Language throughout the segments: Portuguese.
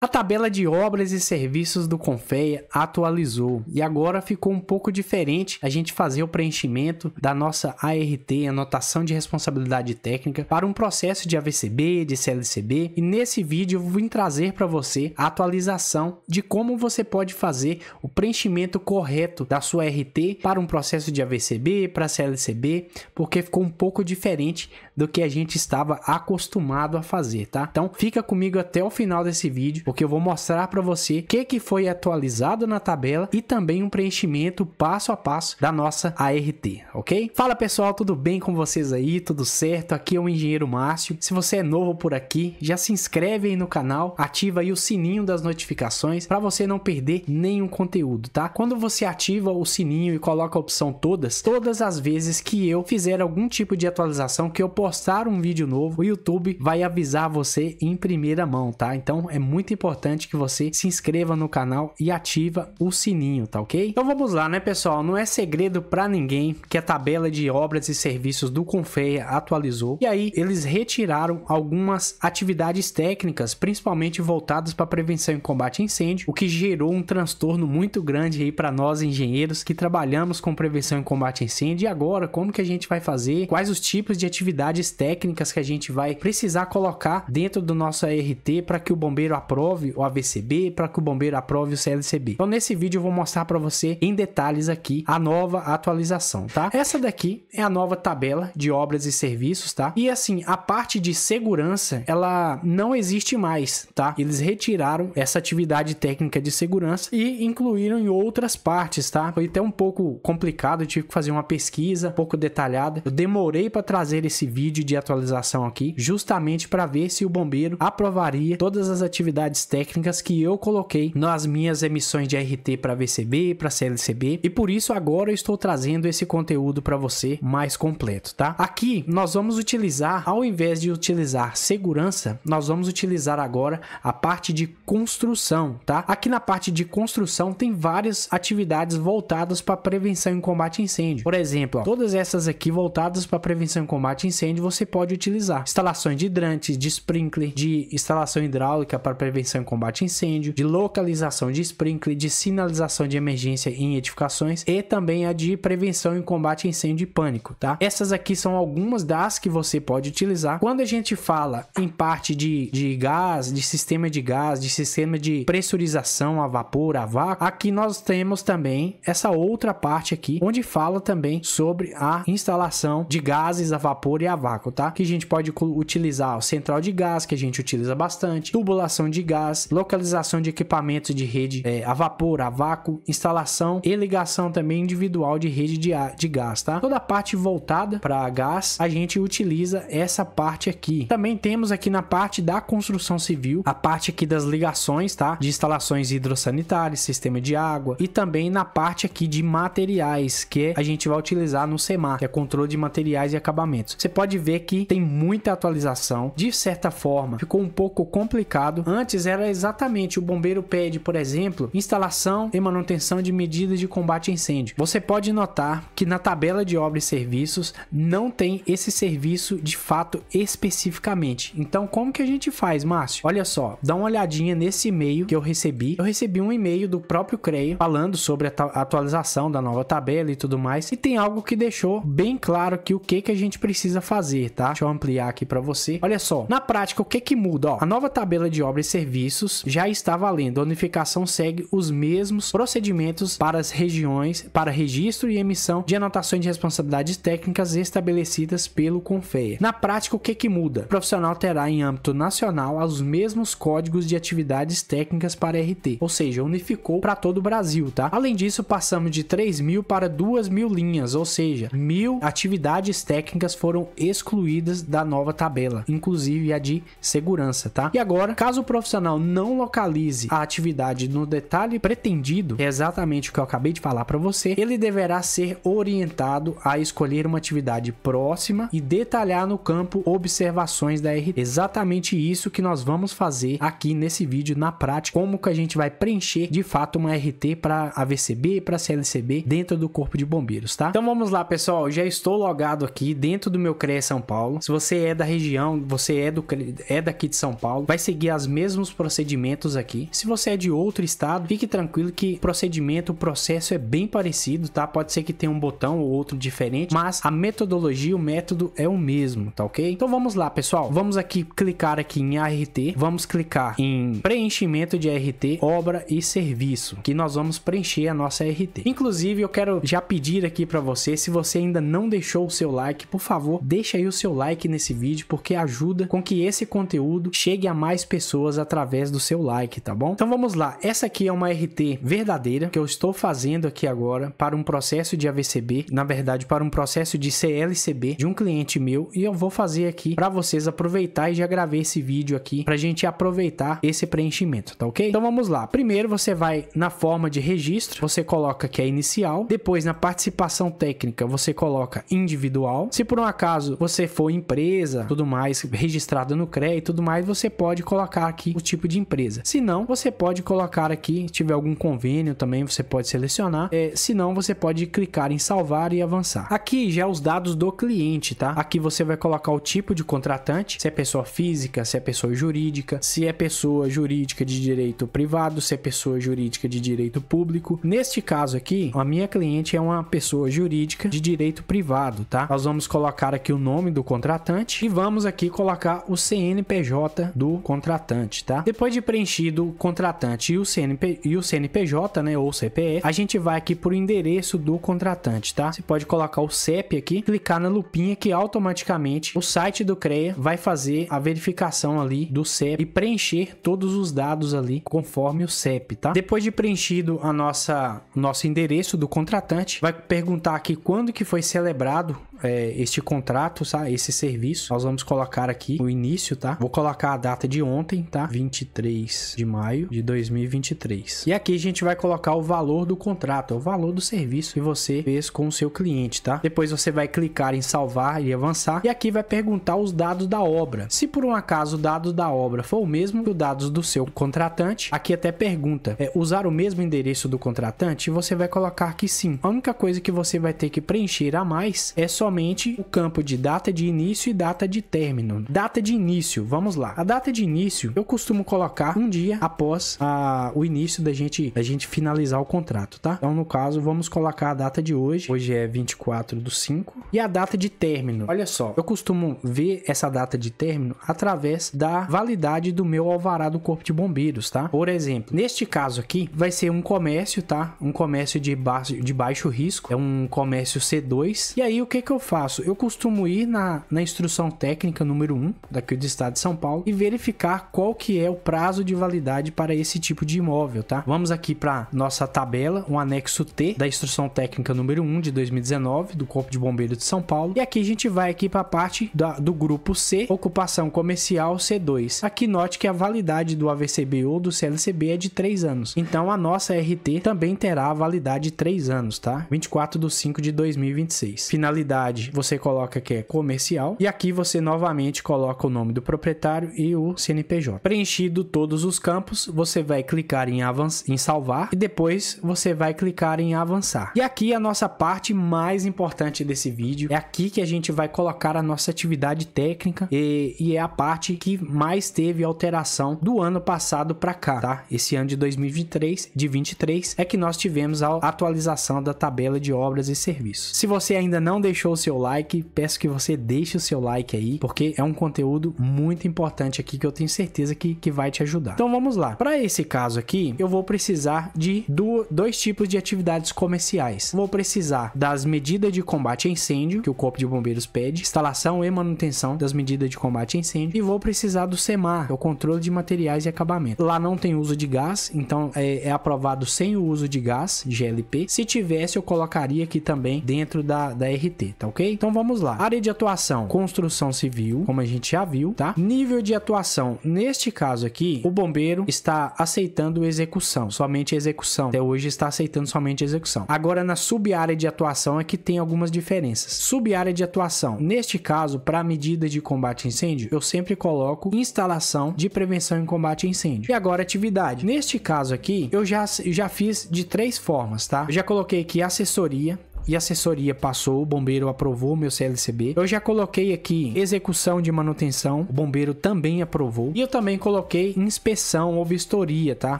A tabela de obras e serviços do Confeia atualizou e agora ficou um pouco diferente a gente fazer o preenchimento da nossa ART, anotação de responsabilidade técnica, para um processo de AVCB, de CLCB, e nesse vídeo eu vim trazer para você a atualização de como você pode fazer o preenchimento correto da sua RT para um processo de AVCB, para CLCB, porque ficou um pouco diferente do que a gente estava acostumado a fazer, tá? Então fica comigo até o final desse vídeo porque eu vou mostrar para você o que, que foi atualizado na tabela e também um preenchimento passo a passo da nossa ART, ok? Fala pessoal, tudo bem com vocês aí? Tudo certo? Aqui é o Engenheiro Márcio. Se você é novo por aqui, já se inscreve aí no canal, ativa aí o sininho das notificações para você não perder nenhum conteúdo, tá? Quando você ativa o sininho e coloca a opção todas, todas as vezes que eu fizer algum tipo de atualização, que eu postar um vídeo novo, o YouTube vai avisar você em primeira mão, tá? Então é muito importante importante que você se inscreva no canal e ativa o sininho, tá ok? Então vamos lá, né, pessoal? Não é segredo para ninguém que a tabela de obras e serviços do Confeia atualizou. E aí eles retiraram algumas atividades técnicas, principalmente voltadas para prevenção e combate a incêndio, o que gerou um transtorno muito grande aí para nós engenheiros que trabalhamos com prevenção e combate a incêndio. E agora, como que a gente vai fazer? Quais os tipos de atividades técnicas que a gente vai precisar colocar dentro do nosso ART para que o bombeiro aprove aprove o AVCB, para que o bombeiro aprove o CLCB. Então nesse vídeo eu vou mostrar para você em detalhes aqui a nova atualização, tá? Essa daqui é a nova tabela de obras e serviços, tá? E assim, a parte de segurança, ela não existe mais, tá? Eles retiraram essa atividade técnica de segurança e incluíram em outras partes, tá? Foi até um pouco complicado, eu tive que fazer uma pesquisa um pouco detalhada. Eu demorei para trazer esse vídeo de atualização aqui, justamente para ver se o bombeiro aprovaria todas as atividades técnicas que eu coloquei nas minhas emissões de RT para VCB, para CLCB, e por isso agora eu estou trazendo esse conteúdo para você mais completo, tá? Aqui nós vamos utilizar, ao invés de utilizar segurança, nós vamos utilizar agora a parte de construção, tá? Aqui na parte de construção tem várias atividades voltadas para prevenção e combate a incêndio. Por exemplo, ó, todas essas aqui voltadas para prevenção e combate a incêndio você pode utilizar. Instalações de hidrantes, de sprinkler, de instalação hidráulica para prevenção prevenção e combate a incêndio, de localização de sprinkler, de sinalização de emergência em edificações e também a de prevenção e combate a incêndio e pânico, tá? Essas aqui são algumas das que você pode utilizar. Quando a gente fala em parte de, de gás, de sistema de gás, de sistema de pressurização a vapor, a vácuo, aqui nós temos também essa outra parte aqui, onde fala também sobre a instalação de gases a vapor e a vácuo, tá? Que a gente pode utilizar o central de gás, que a gente utiliza bastante, tubulação de gás, gás, localização de equipamentos de rede é, a vapor, a vácuo, instalação e ligação também individual de rede de, de gás, tá? Toda a parte voltada para gás, a gente utiliza essa parte aqui. Também temos aqui na parte da construção civil, a parte aqui das ligações, tá? De instalações hidrossanitárias, sistema de água e também na parte aqui de materiais, que a gente vai utilizar no SEMAR, que é controle de materiais e acabamentos. Você pode ver que tem muita atualização, de certa forma, ficou um pouco complicado. Antes era exatamente o bombeiro pede, por exemplo, instalação e manutenção de medidas de combate a incêndio. Você pode notar que na tabela de obras e serviços não tem esse serviço de fato especificamente. Então, como que a gente faz, Márcio? Olha só, dá uma olhadinha nesse e-mail que eu recebi. Eu recebi um e-mail do próprio CREI falando sobre a atualização da nova tabela e tudo mais. E tem algo que deixou bem claro que o que que a gente precisa fazer, tá? Deixa eu ampliar aqui para você. Olha só, na prática o que que muda? Ó, a nova tabela de obras e serviços serviços já está valendo. A unificação segue os mesmos procedimentos para as regiões, para registro e emissão de anotações de responsabilidades técnicas estabelecidas pelo CONFEA. Na prática, o que, que muda? O profissional terá em âmbito nacional os mesmos códigos de atividades técnicas para RT, ou seja, unificou para todo o Brasil, tá? Além disso, passamos de 3 mil para 2 mil linhas, ou seja, mil atividades técnicas foram excluídas da nova tabela, inclusive a de segurança, tá? E agora, caso o profissional profissional não localize a atividade no detalhe pretendido, que é exatamente o que eu acabei de falar para você, ele deverá ser orientado a escolher uma atividade próxima e detalhar no campo observações da RT. Exatamente isso que nós vamos fazer aqui nesse vídeo na prática, como que a gente vai preencher de fato uma RT para AVCB e para CLCB dentro do Corpo de Bombeiros, tá? Então vamos lá, pessoal, eu já estou logado aqui dentro do meu CREA São Paulo. Se você é da região, você é do é daqui de São Paulo, vai seguir as mesmas procedimentos aqui. Se você é de outro estado, fique tranquilo que o procedimento, o processo é bem parecido, tá? Pode ser que tenha um botão ou outro diferente, mas a metodologia, o método é o mesmo, tá ok? Então vamos lá, pessoal. Vamos aqui clicar aqui em ART, vamos clicar em preenchimento de ART, obra e serviço, que nós vamos preencher a nossa ART. Inclusive, eu quero já pedir aqui para você, se você ainda não deixou o seu like, por favor, deixa aí o seu like nesse vídeo, porque ajuda com que esse conteúdo chegue a mais pessoas através através do seu like, tá bom? Então vamos lá. Essa aqui é uma RT verdadeira que eu estou fazendo aqui agora para um processo de AVCB, na verdade para um processo de CLCB de um cliente meu e eu vou fazer aqui para vocês aproveitar e já gravei esse vídeo aqui para gente aproveitar esse preenchimento, tá ok? Então vamos lá. Primeiro você vai na forma de registro, você coloca que é inicial, depois na participação técnica você coloca individual. Se por um acaso você for empresa, tudo mais, registrado no CREA e tudo mais, você pode colocar aqui o tipo de empresa. Se não, você pode colocar aqui, se tiver algum convênio também, você pode selecionar. É, se não, você pode clicar em salvar e avançar. Aqui já é os dados do cliente, tá? Aqui você vai colocar o tipo de contratante, se é pessoa física, se é pessoa jurídica, se é pessoa jurídica de direito privado, se é pessoa jurídica de direito público. Neste caso aqui, a minha cliente é uma pessoa jurídica de direito privado, tá? Nós vamos colocar aqui o nome do contratante e vamos aqui colocar o CNPJ do contratante, tá? Depois de preenchido o contratante e o, CNP, e o CNPJ, né, ou CPF, a gente vai aqui o endereço do contratante, tá? Você pode colocar o CEP aqui, clicar na lupinha que automaticamente o site do CREA vai fazer a verificação ali do CEP e preencher todos os dados ali conforme o CEP, tá? Depois de preenchido a nossa nosso endereço do contratante, vai perguntar aqui quando que foi celebrado é, este contrato, sabe, tá? Esse serviço. Nós vamos colocar aqui o início, tá? Vou colocar a data de ontem, tá? 23 de maio de 2023. E aqui a gente vai colocar o valor do contrato, é o valor do serviço que você fez com o seu cliente, tá? Depois você vai clicar em salvar e avançar. E aqui vai perguntar os dados da obra. Se por um acaso o dado da obra for o mesmo que os dados do seu contratante, aqui até pergunta: é usar o mesmo endereço do contratante? Você vai colocar que sim. A única coisa que você vai ter que preencher a mais é só somente o campo de data de início e data de término. Data de início, vamos lá. A data de início eu costumo colocar um dia após a, o início da gente, da gente finalizar o contrato, tá? Então, no caso, vamos colocar a data de hoje. Hoje é 24 do 5. E a data de término. Olha só, eu costumo ver essa data de término através da validade do meu alvará do Corpo de Bombeiros, tá? Por exemplo, neste caso aqui, vai ser um comércio, tá? Um comércio de, de baixo risco. É um comércio C2. E aí, o que que eu eu faço? Eu costumo ir na, na instrução técnica número 1 daqui do estado de São Paulo e verificar qual que é o prazo de validade para esse tipo de imóvel, tá? Vamos aqui para nossa tabela, um anexo T da instrução técnica número 1 de 2019 do Corpo de Bombeiros de São Paulo. E aqui a gente vai aqui para a parte da, do grupo C, ocupação comercial C2. Aqui note que a validade do AVCB ou do CLCB é de 3 anos. Então a nossa RT também terá a validade de 3 anos, tá? 24 de 5 de 2026. Finalidade cidade, você coloca que é comercial. E aqui você novamente coloca o nome do proprietário e o CNPJ. Preenchido todos os campos, você vai clicar em, avançar, em salvar e depois você vai clicar em avançar. E aqui a nossa parte mais importante desse vídeo. É aqui que a gente vai colocar a nossa atividade técnica e, e é a parte que mais teve alteração do ano passado para cá, tá? Esse ano de 2023, de 23, é que nós tivemos a atualização da tabela de obras e serviços. Se você ainda não deixou seu like, peço que você deixe o seu like aí, porque é um conteúdo muito importante aqui que eu tenho certeza que, que vai te ajudar. Então vamos lá. Para esse caso aqui, eu vou precisar de do, dois tipos de atividades comerciais. Vou precisar das medidas de combate a incêndio, que o Corpo de Bombeiros pede, instalação e manutenção das medidas de combate a incêndio, e vou precisar do SEMAR, que é o controle de materiais e acabamento. Lá não tem uso de gás, então é, é aprovado sem o uso de gás, GLP. Se tivesse, eu colocaria aqui também dentro da, da RT, tá ok? Então vamos lá. Área de atuação, construção civil, como a gente já viu, tá? Nível de atuação, neste caso aqui, o bombeiro está aceitando execução, somente execução. Até hoje está aceitando somente execução. Agora na sub-área de atuação é que tem algumas diferenças. Sub-área de atuação, neste caso, para medida de combate a incêndio, eu sempre coloco instalação de prevenção e combate a incêndio. E agora atividade. Neste caso aqui, eu já, já fiz de três formas, tá? Eu já coloquei aqui assessoria, e assessoria passou, o bombeiro aprovou o meu CLCB. Eu já coloquei aqui execução de manutenção, o bombeiro também aprovou. E eu também coloquei inspeção ou vistoria, tá?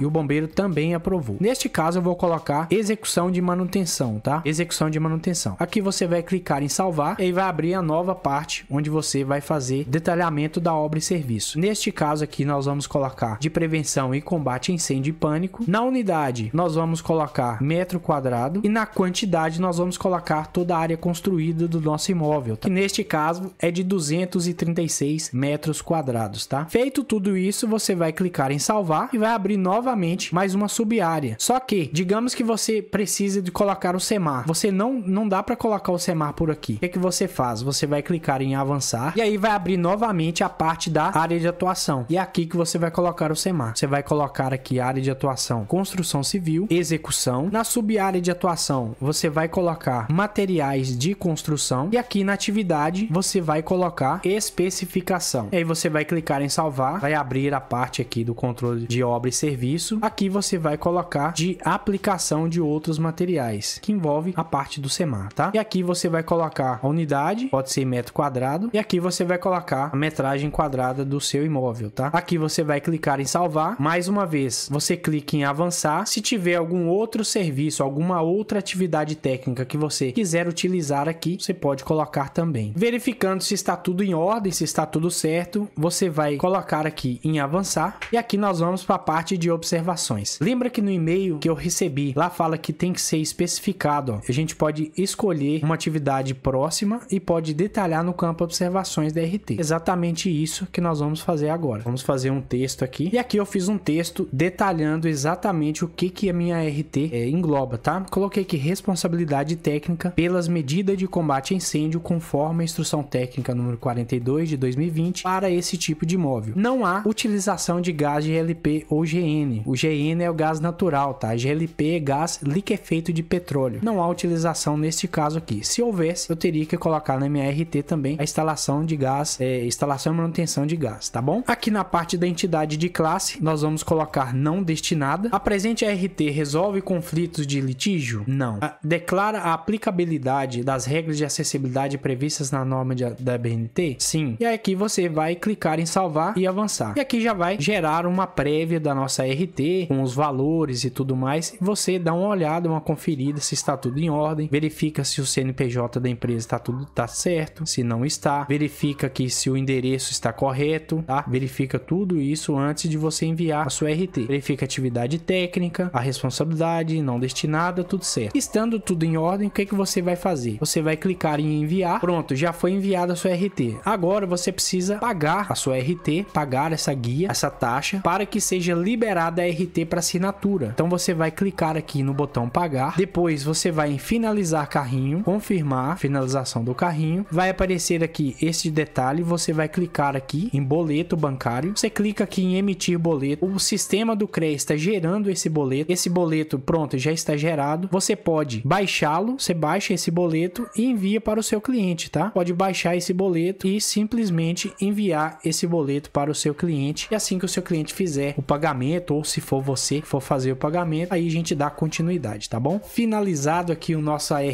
E o bombeiro também aprovou. Neste caso, eu vou colocar execução de manutenção, tá? Execução de manutenção. Aqui você vai clicar em salvar e vai abrir a nova parte onde você vai fazer detalhamento da obra e serviço. Neste caso aqui, nós vamos colocar de prevenção e combate a incêndio e pânico. Na unidade, nós vamos colocar metro quadrado e na quantidade, nós vamos vamos colocar toda a área construída do nosso imóvel, tá? que neste caso é de 236 metros quadrados, tá? Feito tudo isso, você vai clicar em salvar e vai abrir novamente mais uma sub Só que, digamos que você precise de colocar o semar. Você não, não dá para colocar o semar por aqui. O que, é que você faz? Você vai clicar em avançar e aí vai abrir novamente a parte da área de atuação. E é aqui que você vai colocar o semar. Você vai colocar aqui área de atuação construção civil, execução. Na sub de atuação, você vai colocar colocar materiais de construção e aqui na atividade você vai colocar especificação. E aí você vai clicar em salvar, vai abrir a parte aqui do controle de obra e serviço. Aqui você vai colocar de aplicação de outros materiais, que envolve a parte do semar, tá? E aqui você vai colocar a unidade, pode ser metro quadrado, e aqui você vai colocar a metragem quadrada do seu imóvel, tá? Aqui você vai clicar em salvar. Mais uma vez, você clica em avançar. Se tiver algum outro serviço, alguma outra atividade técnica que você quiser utilizar aqui, você pode colocar também. Verificando se está tudo em ordem, se está tudo certo, você vai colocar aqui em avançar e aqui nós vamos para a parte de observações. Lembra que no e-mail que eu recebi, lá fala que tem que ser especificado. Ó. A gente pode escolher uma atividade próxima e pode detalhar no campo observações da RT. Exatamente isso que nós vamos fazer agora. Vamos fazer um texto aqui e aqui eu fiz um texto detalhando exatamente o que, que a minha RT é, engloba, tá? Coloquei aqui responsabilidade técnica pelas medidas de combate a incêndio conforme a instrução técnica número 42 de 2020 para esse tipo de imóvel. Não há utilização de gás GLP ou GN. O GN é o gás natural, tá? GLP é gás liquefeito de petróleo. Não há utilização neste caso aqui. Se houvesse, eu teria que colocar na minha RT também a instalação de gás, é, instalação e manutenção de gás, tá bom? Aqui na parte da entidade de classe, nós vamos colocar não destinada. A presente RT resolve conflitos de litígio? Não. A, ah, declara a aplicabilidade das regras de acessibilidade previstas na norma de, da BNT? Sim. E aqui é você vai clicar em salvar e avançar. E aqui já vai gerar uma prévia da nossa RT com os valores e tudo mais. você dá uma olhada, uma conferida se está tudo em ordem, verifica se o CNPJ da empresa está tudo tá certo, se não está, verifica que se o endereço está correto, tá? Verifica tudo isso antes de você enviar a sua RT. Verifica a atividade técnica, a responsabilidade não destinada, tudo certo. Estando tudo em ordem ordem, o que, é que você vai fazer? Você vai clicar em enviar. Pronto, já foi enviada a sua RT. Agora você precisa pagar a sua RT, pagar essa guia, essa taxa, para que seja liberada a RT para assinatura. Então você vai clicar aqui no botão pagar. Depois você vai em finalizar carrinho, confirmar finalização do carrinho. Vai aparecer aqui este detalhe. Você vai clicar aqui em boleto bancário. Você clica aqui em emitir boleto. O sistema do CREA está gerando esse boleto. Esse boleto, pronto, já está gerado. Você pode baixá-lo você baixa esse boleto e envia para o seu cliente, tá? Pode baixar esse boleto e simplesmente enviar esse boleto para o seu cliente. E assim que o seu cliente fizer o pagamento, ou se for você que for fazer o pagamento, aí a gente dá continuidade, tá bom? Finalizado aqui o nosso ART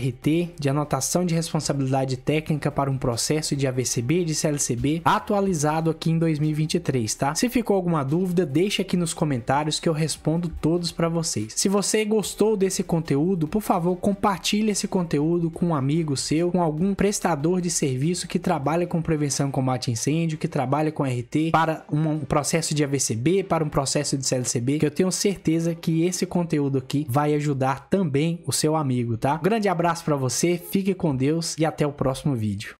de anotação de responsabilidade técnica para um processo de AVCB e de CLCB, atualizado aqui em 2023, tá? Se ficou alguma dúvida, deixe aqui nos comentários que eu respondo todos para vocês. Se você gostou desse conteúdo, por favor, compartilhe compartilhe esse conteúdo com um amigo seu, com algum prestador de serviço que trabalha com prevenção e combate a incêndio, que trabalha com RT, para um processo de AVCB, para um processo de CLCB, que eu tenho certeza que esse conteúdo aqui vai ajudar também o seu amigo, tá? Um grande abraço para você, fique com Deus e até o próximo vídeo.